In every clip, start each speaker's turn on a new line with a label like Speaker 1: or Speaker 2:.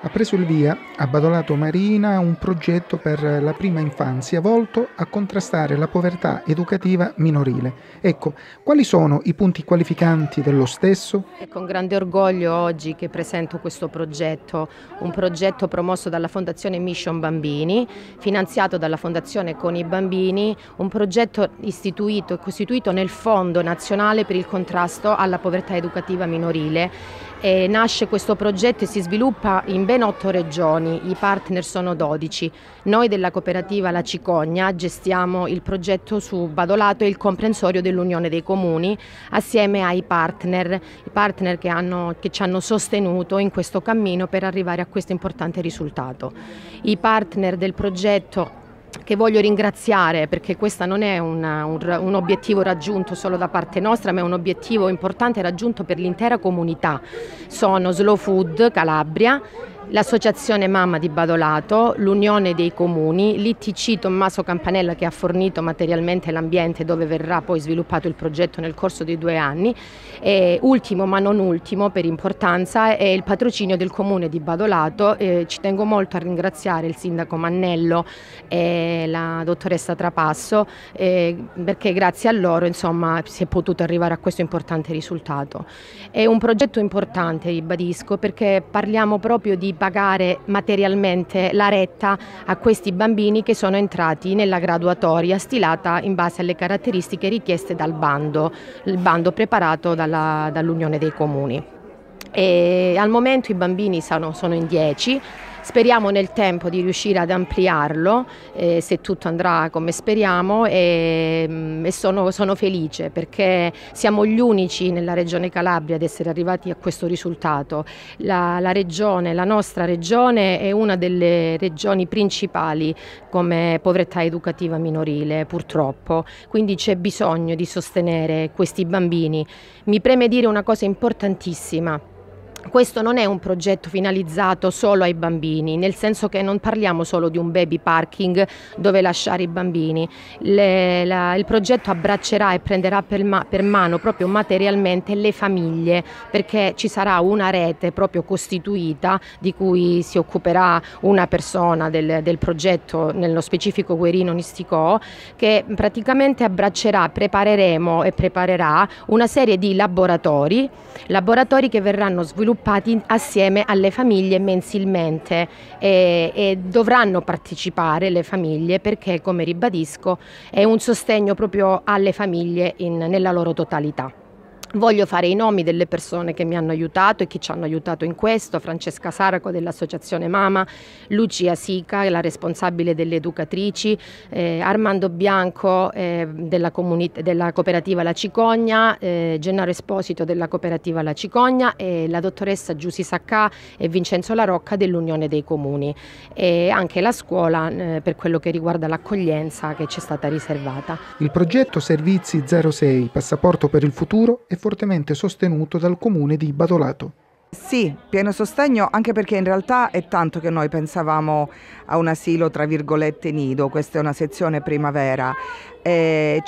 Speaker 1: ha preso il via, ha badolato Marina un progetto per la prima infanzia volto a contrastare la povertà educativa minorile. Ecco, quali sono i punti qualificanti dello stesso?
Speaker 2: È con grande orgoglio oggi che presento questo progetto, un progetto promosso dalla Fondazione Mission Bambini, finanziato dalla Fondazione Con i Bambini, un progetto istituito e costituito nel Fondo Nazionale per il contrasto alla povertà educativa minorile e nasce questo progetto e si sviluppa in ben otto regioni, i partner sono 12. Noi della cooperativa La Cicogna gestiamo il progetto su Badolato e il comprensorio dell'Unione dei Comuni assieme ai partner, i partner che, hanno, che ci hanno sostenuto in questo cammino per arrivare a questo importante risultato. I partner del progetto che voglio ringraziare perché questo non è una, un, un, obiettivo raggiunto solo da parte nostra, ma è un obiettivo importante raggiunto per l'intera comunità. Sono Slow Food Calabria, L'associazione Mamma di Badolato, l'Unione dei Comuni, l'ITC Tommaso Campanella che ha fornito materialmente l'ambiente dove verrà poi sviluppato il progetto nel corso dei due anni e ultimo ma non ultimo per importanza è il patrocinio del Comune di Badolato. Eh, ci tengo molto a ringraziare il Sindaco Mannello e la dottoressa Trapasso eh, perché grazie a loro insomma, si è potuto arrivare a questo importante risultato. È un progetto importante, ribadisco, perché parliamo proprio di pagare materialmente la retta a questi bambini che sono entrati nella graduatoria stilata in base alle caratteristiche richieste dal bando, il bando preparato dall'Unione dei Comuni. E al momento i bambini sono, sono in 10 Speriamo nel tempo di riuscire ad ampliarlo, eh, se tutto andrà come speriamo e, mm, e sono, sono, felice perché siamo gli unici nella regione Calabria ad essere arrivati a questo risultato. La, la regione, la nostra regione è una delle regioni principali come povertà educativa minorile purtroppo, quindi c'è bisogno di sostenere questi bambini. Mi preme dire una cosa importantissima questo non è un progetto finalizzato solo ai bambini, nel senso che non parliamo solo di un baby parking dove lasciare i bambini. Le, la, il progetto abbraccerà e prenderà per, ma, per, mano proprio materialmente le famiglie, perché ci sarà una rete proprio costituita di cui si occuperà una persona del, del progetto, nello specifico Guerino Nisticò, che praticamente abbraccerà, prepareremo e preparerà una serie di laboratori, laboratori che verranno sviluppati sviluppati assieme alle famiglie mensilmente e, e dovranno partecipare le famiglie perché come ribadisco è un sostegno proprio alle famiglie in, nella loro totalità. Voglio fare i nomi delle persone che mi hanno aiutato e che ci hanno aiutato in questo, Francesca Saraco dell'Associazione Mama, Lucia Sica, la responsabile delle educatrici, eh, Armando Bianco eh, della, della, cooperativa La Cicogna, eh, Gennaro Esposito della cooperativa La Cicogna e la dottoressa Giussi Sacca e Vincenzo Larocca dell'Unione dei Comuni e anche la scuola eh, per quello che riguarda l'accoglienza che ci è stata riservata.
Speaker 1: Il progetto Servizi 06, passaporto per il futuro è fortemente sostenuto dal comune di Badolato.
Speaker 3: Sì, pieno sostegno anche perché in realtà è tanto che noi pensavamo a un asilo tra virgolette nido, questa è una sezione primavera. Ci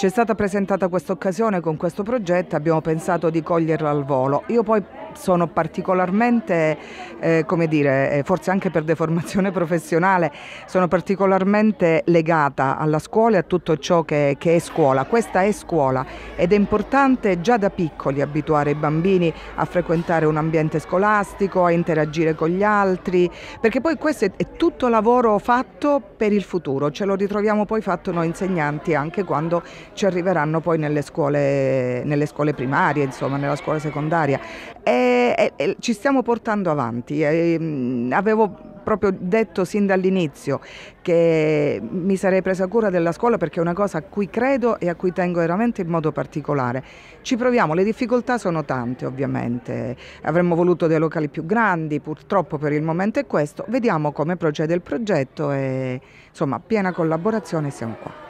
Speaker 3: è stata presentata questa occasione con questo progetto, abbiamo pensato di coglierla al volo. Io poi sono particolarmente, eh, come dire, eh, forse anche per deformazione professionale, sono particolarmente legata alla scuola e a tutto ciò che, che è scuola. Questa è scuola ed è importante già da piccoli abituare i bambini a frequentare un ambiente scolastico, a interagire con gli altri, perché poi questo è, è tutto lavoro fatto per il futuro, ce lo ritroviamo poi fatto noi insegnanti anche quando ci arriveranno poi nelle scuole, nelle scuole primarie, insomma, nella scuola secondaria. È e, eh, e, eh, eh, ci stiamo portando avanti. E, ehm, avevo proprio detto sin dall'inizio che mi sarei presa cura della scuola perché è una cosa a cui credo e a cui tengo veramente in modo particolare. Ci proviamo, le difficoltà sono tante ovviamente, avremmo voluto dei locali più grandi, purtroppo per il momento è questo, vediamo come procede il progetto e insomma piena collaborazione siamo qua.